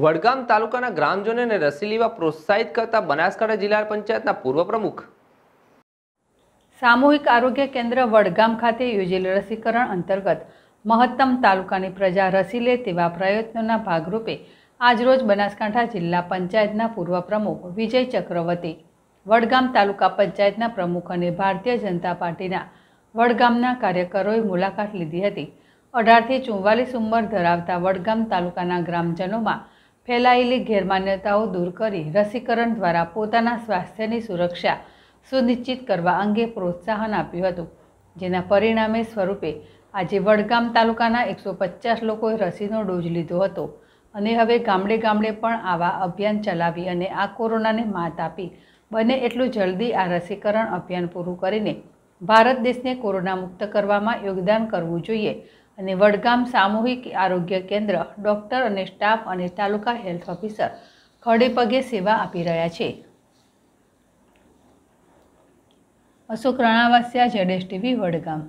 વડગામ તાલુકાના ગ્રામજનોને રસી લેવા પ્રોત્સાહિત કરતા બનાસકાંઠા જિલ્લા પંચાયતના પૂર્વ પ્રમુખ સામૂહિક આરોગ્ય કેન્દ્ર વડગામ ખાતે યોજેલ રસીકરણ અંતર્ગત મહત્તમ તાલુકાની પ્રજા રસી લે તેવા પ્રયત્નોના ભાગરૂપે આજરોજ બનાસકાંઠા જિલ્લા પંચાયતના પૂર્વ પ્રમુખ વિજય ચક્રવર્તી વડગામ તાલુકા પંચાયતના પ્રમુખ અને ભારતીય જનતા પાર્ટીના વડગામના કાર્યકરોએ મુલાકાત લીધી હતી અઢારથી ચુમ્વાલીસ ઉંમર ધરાવતા વડગામ તાલુકાના ગ્રામજનોમાં ફેલાયેલી ગેરમાન્યતાઓ દૂર કરી રસીકરણ દ્વારા પોતાના સ્વાસ્થ્યની સુરક્ષા સુનિશ્ચિત કરવા અંગે પ્રોત્સાહન આપ્યું હતું જેના પરિણામે સ્વરૂપે આજે વડગામ તાલુકાના એકસો પચાસ લોકોએ રસીનો ડોઝ લીધો હતો અને હવે ગામડે ગામડે પણ આવા અભિયાન ચલાવી અને આ કોરોનાને માત આપી બને એટલું જલ્દી આ રસીકરણ અભિયાન પૂરું કરીને ભારત દેશને કોરોના મુક્ત કરવામાં યોગદાન કરવું જોઈએ અને વડગામ સામૂહિક આરોગ્ય કેન્દ્ર ડૉક્ટર અને સ્ટાફ અને તાલુકા હેલ્થ ઓફિસર ખડે પગે સેવા આપી રહ્યા છે અશોક રણાવાસિયા જેડેશ ટીવી વડગામ